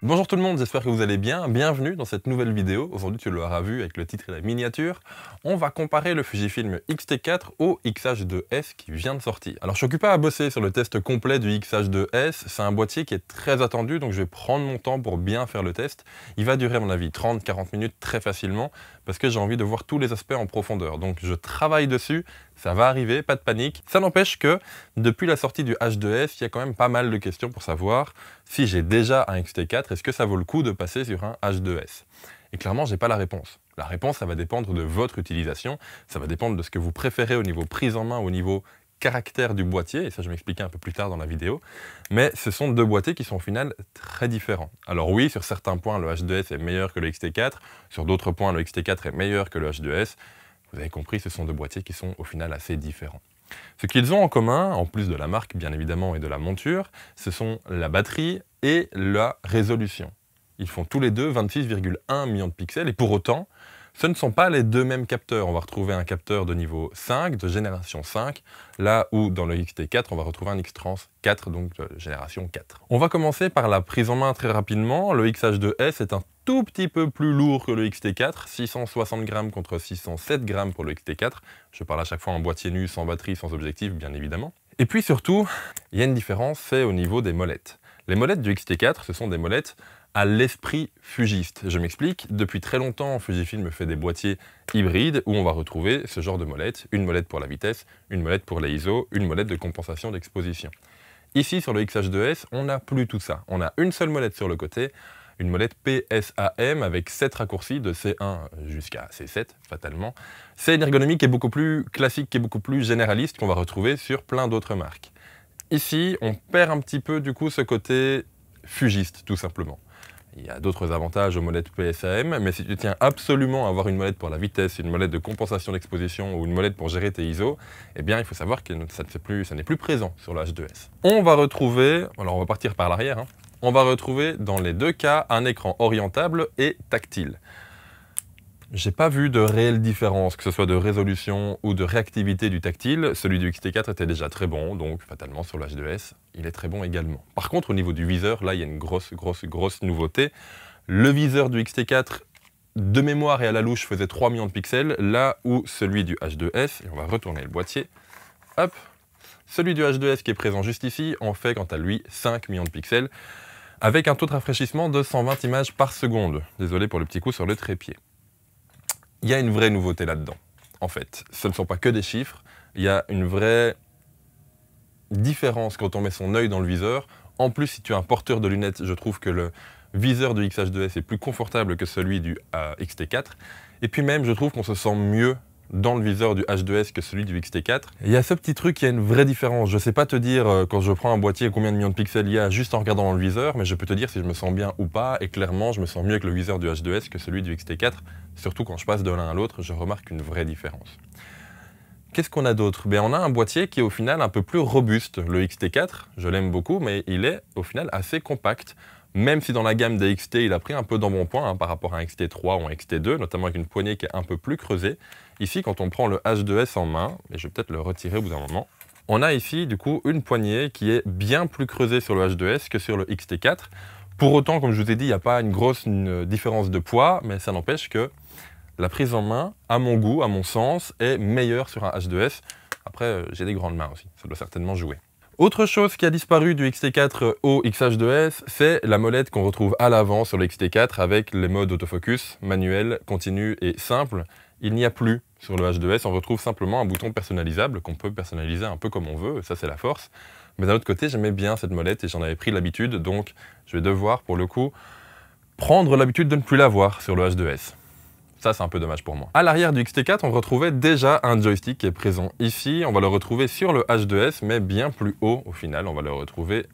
Bonjour tout le monde, j'espère que vous allez bien. Bienvenue dans cette nouvelle vidéo. Aujourd'hui, tu l'auras vu avec le titre et la miniature. On va comparer le Fujifilm X-T4 au XH2S qui vient de sortir. Alors, je suis occupé à bosser sur le test complet du XH2S. C'est un boîtier qui est très attendu, donc je vais prendre mon temps pour bien faire le test. Il va durer, à mon avis, 30-40 minutes très facilement parce que j'ai envie de voir tous les aspects en profondeur. Donc, je travaille dessus. Ça va arriver, pas de panique. Ça n'empêche que, depuis la sortie du H2S, il y a quand même pas mal de questions pour savoir si j'ai déjà un XT4, est-ce que ça vaut le coup de passer sur un H2S Et clairement, je n'ai pas la réponse. La réponse, ça va dépendre de votre utilisation, ça va dépendre de ce que vous préférez au niveau prise en main, au niveau caractère du boîtier, et ça je vais m'expliquer un peu plus tard dans la vidéo, mais ce sont deux boîtiers qui sont au final très différents. Alors oui, sur certains points, le H2S est meilleur que le XT4, sur d'autres points, le XT4 est meilleur que le H2S. Vous avez compris, ce sont deux boîtiers qui sont au final assez différents. Ce qu'ils ont en commun, en plus de la marque bien évidemment et de la monture, ce sont la batterie, et la résolution. Ils font tous les deux 26,1 millions de pixels et pour autant, ce ne sont pas les deux mêmes capteurs. On va retrouver un capteur de niveau 5, de génération 5, là où dans le XT4, on va retrouver un X-Trans 4, donc euh, génération 4. On va commencer par la prise en main très rapidement. Le XH2S est un tout petit peu plus lourd que le XT4, 660 grammes contre 607 grammes pour le XT4. Je parle à chaque fois en boîtier nu, sans batterie, sans objectif, bien évidemment. Et puis surtout, il y a une différence, c'est au niveau des molettes. Les molettes du XT4, ce sont des molettes à l'esprit fugiste. Je m'explique, depuis très longtemps, Fujifilm fait des boîtiers hybrides où on va retrouver ce genre de molettes, une molette pour la vitesse, une molette pour les ISO, une molette de compensation d'exposition. Ici, sur le XH2S, on n'a plus tout ça. On a une seule molette sur le côté, une molette PSAM avec 7 raccourcis de C1 jusqu'à C7, fatalement. C'est une ergonomie qui est beaucoup plus classique, qui est beaucoup plus généraliste, qu'on va retrouver sur plein d'autres marques. Ici, on perd un petit peu du coup ce côté fugiste, tout simplement. Il y a d'autres avantages aux molettes PSAM, mais si tu tiens absolument à avoir une molette pour la vitesse, une molette de compensation d'exposition ou une molette pour gérer tes ISO, eh bien, il faut savoir que ça n'est plus, plus présent sur le H2S. On va retrouver, alors on va partir par l'arrière, hein. on va retrouver dans les deux cas un écran orientable et tactile. J'ai pas vu de réelle différence, que ce soit de résolution ou de réactivité du tactile. Celui du XT4 était déjà très bon, donc fatalement sur le H2S, il est très bon également. Par contre, au niveau du viseur, là, il y a une grosse, grosse, grosse nouveauté. Le viseur du XT4 de mémoire et à la louche faisait 3 millions de pixels, là où celui du H2S, et on va retourner le boîtier, hop, celui du H2S qui est présent juste ici en fait quant à lui 5 millions de pixels, avec un taux de rafraîchissement de 120 images par seconde. Désolé pour le petit coup sur le trépied il y a une vraie nouveauté là-dedans, en fait. Ce ne sont pas que des chiffres, il y a une vraie différence quand on met son œil dans le viseur. En plus, si tu es un porteur de lunettes, je trouve que le viseur du XH2S est plus confortable que celui du euh, x XT4. Et puis même, je trouve qu'on se sent mieux dans le viseur du H2S que celui du XT4. Il y a ce petit truc qui a une vraie différence. Je ne sais pas te dire euh, quand je prends un boîtier combien de millions de pixels il y a juste en regardant le viseur, mais je peux te dire si je me sens bien ou pas. Et clairement, je me sens mieux avec le viseur du H2S que celui du XT4. Surtout quand je passe de l'un à l'autre, je remarque une vraie différence. Qu'est-ce qu'on a d'autre ben, On a un boîtier qui est au final un peu plus robuste. Le XT4, je l'aime beaucoup, mais il est au final assez compact même si dans la gamme des XT, il a pris un peu dans mon point hein, par rapport à un XT3 ou un XT2, notamment avec une poignée qui est un peu plus creusée. Ici, quand on prend le H2S en main, et je vais peut-être le retirer au bout d'un moment, on a ici du coup une poignée qui est bien plus creusée sur le H2S que sur le XT4. Pour autant, comme je vous ai dit, il n'y a pas une grosse différence de poids, mais ça n'empêche que la prise en main, à mon goût, à mon sens, est meilleure sur un H2S. Après, euh, j'ai des grandes mains aussi, ça doit certainement jouer. Autre chose qui a disparu du XT4 au h 2 s c'est la molette qu'on retrouve à l'avant sur le t 4 avec les modes autofocus, manuel, continu et simple. Il n'y a plus sur le H2S, on retrouve simplement un bouton personnalisable qu'on peut personnaliser un peu comme on veut, ça c'est la force. Mais d'un autre côté, j'aimais bien cette molette et j'en avais pris l'habitude, donc je vais devoir pour le coup prendre l'habitude de ne plus l'avoir sur le H2S. Ça, c'est un peu dommage pour moi. À l'arrière du XT4, on retrouvait déjà un joystick qui est présent ici. On va le retrouver sur le H2S, mais bien plus haut au final. On va le retrouver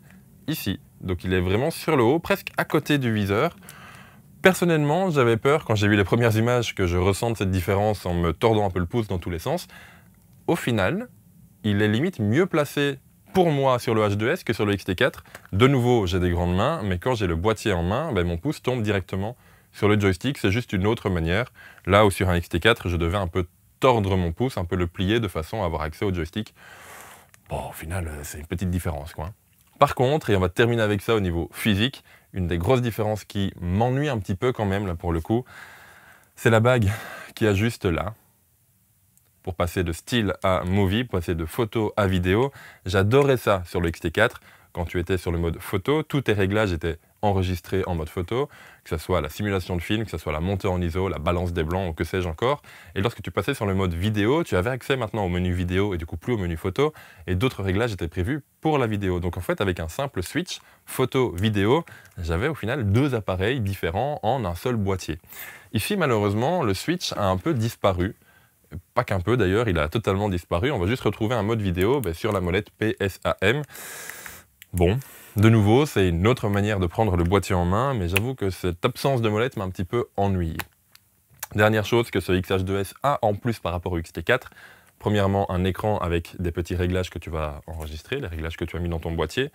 ici. Donc il est vraiment sur le haut, presque à côté du viseur. Personnellement, j'avais peur quand j'ai vu les premières images que je ressente cette différence en me tordant un peu le pouce dans tous les sens. Au final, il est limite mieux placé pour moi sur le H2S que sur le XT4. De nouveau, j'ai des grandes mains, mais quand j'ai le boîtier en main, ben, mon pouce tombe directement sur le joystick, c'est juste une autre manière. Là où sur un XT4, je devais un peu tordre mon pouce, un peu le plier de façon à avoir accès au joystick. Bon, au final, euh, c'est une petite différence, quoi. Par contre, et on va terminer avec ça au niveau physique, une des grosses différences qui m'ennuie un petit peu quand même, là pour le coup, c'est la bague qui ajuste juste là. Pour passer de style à movie, passer de photo à vidéo, j'adorais ça sur le XT4. Quand tu étais sur le mode photo, tous tes réglages étaient enregistré en mode photo, que ce soit la simulation de film, que ce soit la montée en ISO, la balance des blancs, ou que sais-je encore. Et lorsque tu passais sur le mode vidéo, tu avais accès maintenant au menu vidéo et du coup plus au menu photo, et d'autres réglages étaient prévus pour la vidéo. Donc en fait, avec un simple switch photo-vidéo, j'avais au final deux appareils différents en un seul boîtier. Ici, malheureusement, le switch a un peu disparu pas qu'un peu d'ailleurs, il a totalement disparu. On va juste retrouver un mode vidéo ben, sur la molette PSAM. Bon, de nouveau, c'est une autre manière de prendre le boîtier en main, mais j'avoue que cette absence de molette m'a un petit peu ennuyé. Dernière chose que ce XH2S a en plus par rapport au XT4, premièrement un écran avec des petits réglages que tu vas enregistrer, les réglages que tu as mis dans ton boîtier.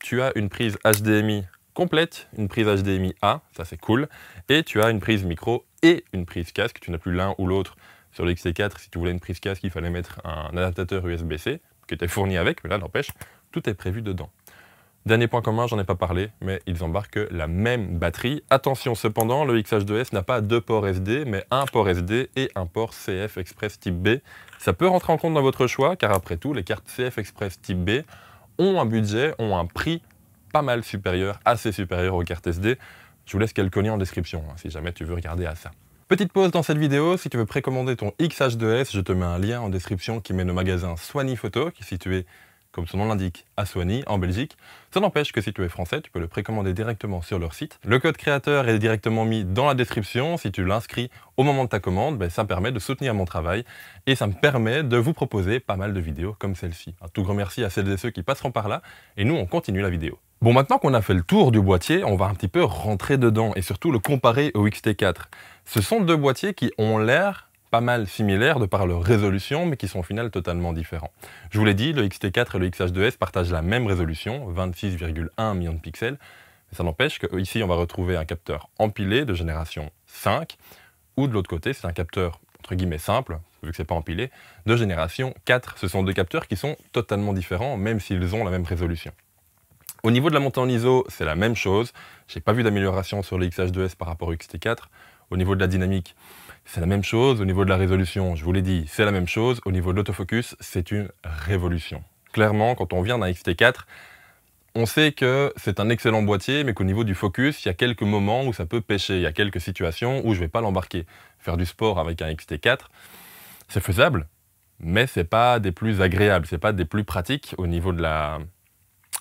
Tu as une prise HDMI complète, une prise HDMI A, ça c'est cool, et tu as une prise micro et une prise casque, tu n'as plus l'un ou l'autre. Sur le XT4, si tu voulais une prise casque, il fallait mettre un adaptateur USB-C, qui était fourni avec, mais là n'empêche, tout est prévu dedans. Dernier point commun, j'en ai pas parlé, mais ils embarquent la même batterie. Attention cependant, le XH2S n'a pas deux ports SD, mais un port SD et un port CF Express type B. Ça peut rentrer en compte dans votre choix, car après tout, les cartes CF Express type B ont un budget, ont un prix pas mal supérieur, assez supérieur aux cartes SD. Je vous laisse quelques liens en description, hein, si jamais tu veux regarder à ça. Petite pause dans cette vidéo, si tu veux précommander ton XH2S, je te mets un lien en description qui mène au magasin Soigny Photo, qui est situé comme son nom l'indique, à Soigny, en Belgique. Ça n'empêche que si tu es français, tu peux le précommander directement sur leur site. Le code créateur est directement mis dans la description. Si tu l'inscris au moment de ta commande, ben, ça me permet de soutenir mon travail et ça me permet de vous proposer pas mal de vidéos comme celle-ci. Un tout grand merci à celles et ceux qui passeront par là et nous, on continue la vidéo. Bon, maintenant qu'on a fait le tour du boîtier, on va un petit peu rentrer dedans et surtout le comparer au XT4. Ce sont deux boîtiers qui ont l'air pas mal similaires de par leur résolution, mais qui sont au final totalement différents. Je vous l'ai dit, le XT4 et le XH2S partagent la même résolution, 26,1 millions de pixels, mais ça n'empêche qu'ici, on va retrouver un capteur empilé de génération 5, ou de l'autre côté, c'est un capteur entre guillemets simple, vu que c'est pas empilé, de génération 4. Ce sont deux capteurs qui sont totalement différents, même s'ils ont la même résolution. Au niveau de la montée en ISO, c'est la même chose. J'ai pas vu d'amélioration sur le XH2S par rapport au XT4. Au niveau de la dynamique, c'est la même chose au niveau de la résolution, je vous l'ai dit, c'est la même chose au niveau de l'autofocus, c'est une révolution. Clairement, quand on vient d'un X-T4, on sait que c'est un excellent boîtier, mais qu'au niveau du focus, il y a quelques moments où ça peut pêcher, il y a quelques situations où je ne vais pas l'embarquer. Faire du sport avec un X-T4, c'est faisable, mais c'est pas des plus agréables, c'est pas des plus pratiques au niveau de la,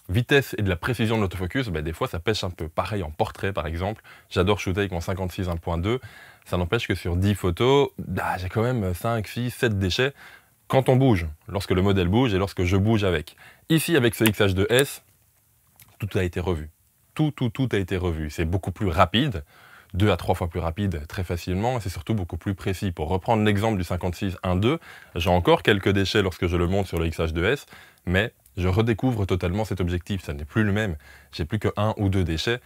vitesse et de la précision de l'autofocus, ben, des fois ça pêche un peu. Pareil en portrait par exemple, j'adore shooter avec mon 56 1.2, ça n'empêche que sur 10 photos, bah, j'ai quand même 5, 6, 7 déchets quand on bouge, lorsque le modèle bouge et lorsque je bouge avec. Ici avec ce XH2S, tout a été revu. Tout, tout, tout a été revu. C'est beaucoup plus rapide, deux à trois fois plus rapide très facilement, et c'est surtout beaucoup plus précis. Pour reprendre l'exemple du 56 1.2, j'ai encore quelques déchets lorsque je le monte sur le XH2S, mais je redécouvre totalement cet objectif. Ça n'est plus le même. J'ai plus que un ou deux déchets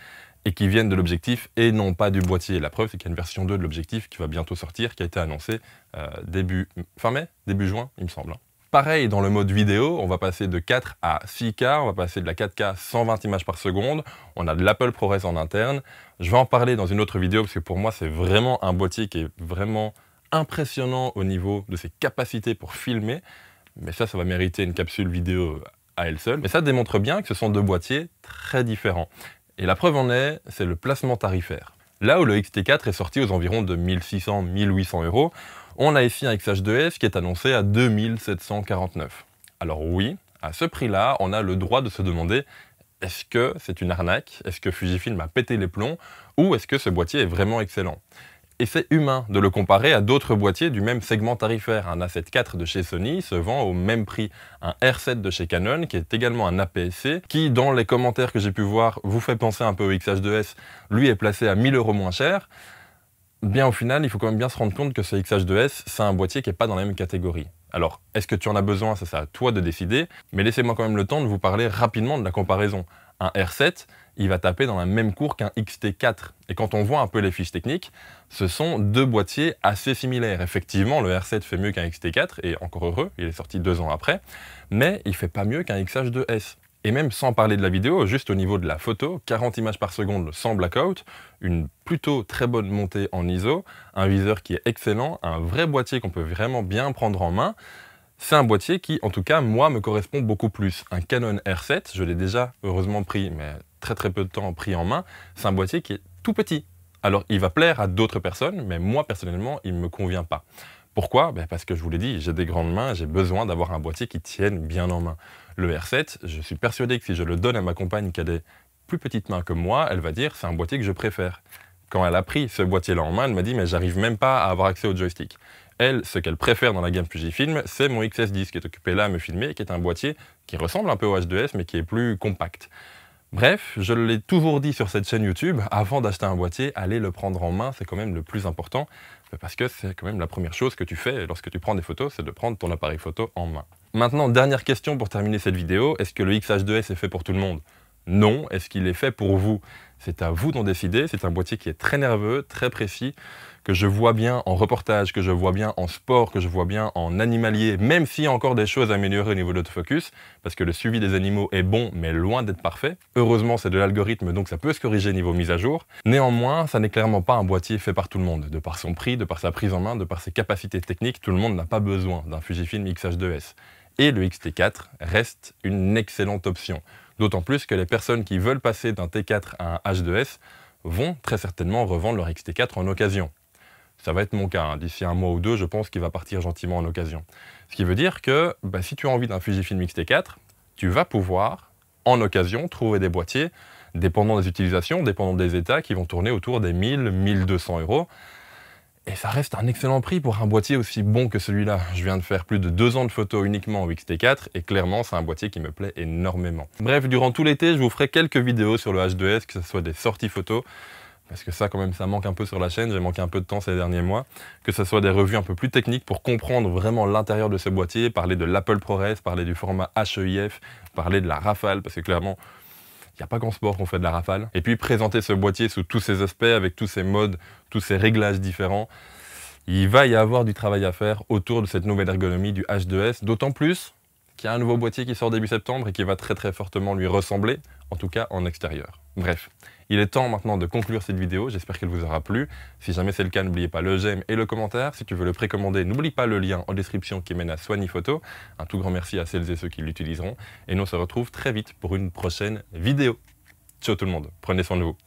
et qui viennent de l'objectif et non pas du boîtier. La preuve, c'est qu'il y a une version 2 de l'objectif qui va bientôt sortir, qui a été annoncée euh, début fin mai, début juin, il me semble. Hein. Pareil, dans le mode vidéo, on va passer de 4 à 6K, on va passer de la 4K 120 images par seconde, on a de l'Apple ProRes en interne. Je vais en parler dans une autre vidéo, parce que pour moi, c'est vraiment un boîtier qui est vraiment impressionnant au niveau de ses capacités pour filmer. Mais ça, ça va mériter une capsule vidéo à elle seule, mais ça démontre bien que ce sont deux boîtiers très différents. Et la preuve en est, c'est le placement tarifaire. Là où le XT4 est sorti aux environs de 1600-1800 euros, on a ici un XH2S qui est annoncé à 2749. Alors oui, à ce prix-là, on a le droit de se demander est-ce que c'est une arnaque Est-ce que Fujifilm a pété les plombs Ou est-ce que ce boîtier est vraiment excellent effet humain de le comparer à d'autres boîtiers du même segment tarifaire. Un A7 IV de chez Sony se vend au même prix. Un R7 de chez Canon, qui est également un APS-C, qui, dans les commentaires que j'ai pu voir, vous fait penser un peu au XH2S, lui est placé à 1000 euros moins cher. Bien au final, il faut quand même bien se rendre compte que ce XH2S, c'est un boîtier qui n'est pas dans la même catégorie. Alors, est-ce que tu en as besoin Ça, c'est à toi de décider. Mais laissez-moi quand même le temps de vous parler rapidement de la comparaison. Un R7, il va taper dans la même cour qu'un XT4. Et quand on voit un peu les fiches techniques, ce sont deux boîtiers assez similaires. Effectivement, le R7 fait mieux qu'un XT4, et encore heureux, il est sorti deux ans après, mais il fait pas mieux qu'un XH2S. Et même sans parler de la vidéo, juste au niveau de la photo, 40 images par seconde sans blackout, une plutôt très bonne montée en ISO, un viseur qui est excellent, un vrai boîtier qu'on peut vraiment bien prendre en main. C'est un boîtier qui, en tout cas, moi, me correspond beaucoup plus. Un Canon R7, je l'ai déjà heureusement pris, mais très très peu de temps pris en main, c'est un boîtier qui est tout petit. Alors il va plaire à d'autres personnes, mais moi personnellement, il ne me convient pas. Pourquoi ben, Parce que je vous l'ai dit, j'ai des grandes mains, j'ai besoin d'avoir un boîtier qui tienne bien en main. Le R7, je suis persuadé que si je le donne à ma compagne qui a des plus petites mains que moi, elle va dire c'est un boîtier que je préfère. Quand elle a pris ce boîtier-là en main, elle m'a dit mais j'arrive même pas à avoir accès au joystick. Elle, ce qu'elle préfère dans la gamme Fujifilm, c'est mon XS10 qui est occupé là à me filmer, qui est un boîtier qui ressemble un peu au H2S mais qui est plus compact. Bref, je l'ai toujours dit sur cette chaîne YouTube, avant d'acheter un boîtier, allez le prendre en main, c'est quand même le plus important, parce que c'est quand même la première chose que tu fais lorsque tu prends des photos, c'est de prendre ton appareil photo en main. Maintenant, dernière question pour terminer cette vidéo, est-ce que le XH2S est fait pour tout le monde non, est-ce qu'il est fait pour vous C'est à vous d'en décider. C'est un boîtier qui est très nerveux, très précis, que je vois bien en reportage, que je vois bien en sport, que je vois bien en animalier, même s'il y a encore des choses à améliorer au niveau de l'autofocus, parce que le suivi des animaux est bon, mais loin d'être parfait. Heureusement, c'est de l'algorithme, donc ça peut se corriger niveau mise à jour. Néanmoins, ça n'est clairement pas un boîtier fait par tout le monde. De par son prix, de par sa prise en main, de par ses capacités techniques, tout le monde n'a pas besoin d'un Fujifilm XH2S. Et le xt 4 reste une excellente option. D'autant plus que les personnes qui veulent passer d'un T4 à un H2S vont très certainement revendre leur XT4 en occasion. Ça va être mon cas, hein. d'ici un mois ou deux, je pense qu'il va partir gentiment en occasion. Ce qui veut dire que bah, si tu as envie d'un Fujifilm XT4, tu vas pouvoir, en occasion, trouver des boîtiers, dépendant des utilisations, dépendant des états, qui vont tourner autour des 1000, 1200 euros. Et ça reste un excellent prix pour un boîtier aussi bon que celui-là. Je viens de faire plus de deux ans de photos uniquement au XT4 et clairement c'est un boîtier qui me plaît énormément. Bref, durant tout l'été, je vous ferai quelques vidéos sur le H2S, que ce soit des sorties photos, parce que ça quand même ça manque un peu sur la chaîne, j'ai manqué un peu de temps ces derniers mois, que ce soit des revues un peu plus techniques pour comprendre vraiment l'intérieur de ce boîtier, parler de l'Apple ProRes, parler du format HEIF, parler de la Rafale, parce que clairement il n'y a pas qu'en sport qu'on fait de la rafale. Et puis présenter ce boîtier sous tous ses aspects, avec tous ses modes, tous ses réglages différents, il va y avoir du travail à faire autour de cette nouvelle ergonomie du H2S, d'autant plus qui a un nouveau boîtier qui sort début septembre et qui va très très fortement lui ressembler, en tout cas en extérieur. Bref, il est temps maintenant de conclure cette vidéo, j'espère qu'elle vous aura plu. Si jamais c'est le cas, n'oubliez pas le j'aime et le commentaire. Si tu veux le précommander, n'oublie pas le lien en description qui mène à Soigny Photo. Un tout grand merci à celles et ceux qui l'utiliseront. Et nous on se retrouve très vite pour une prochaine vidéo. Ciao tout le monde, prenez soin de vous.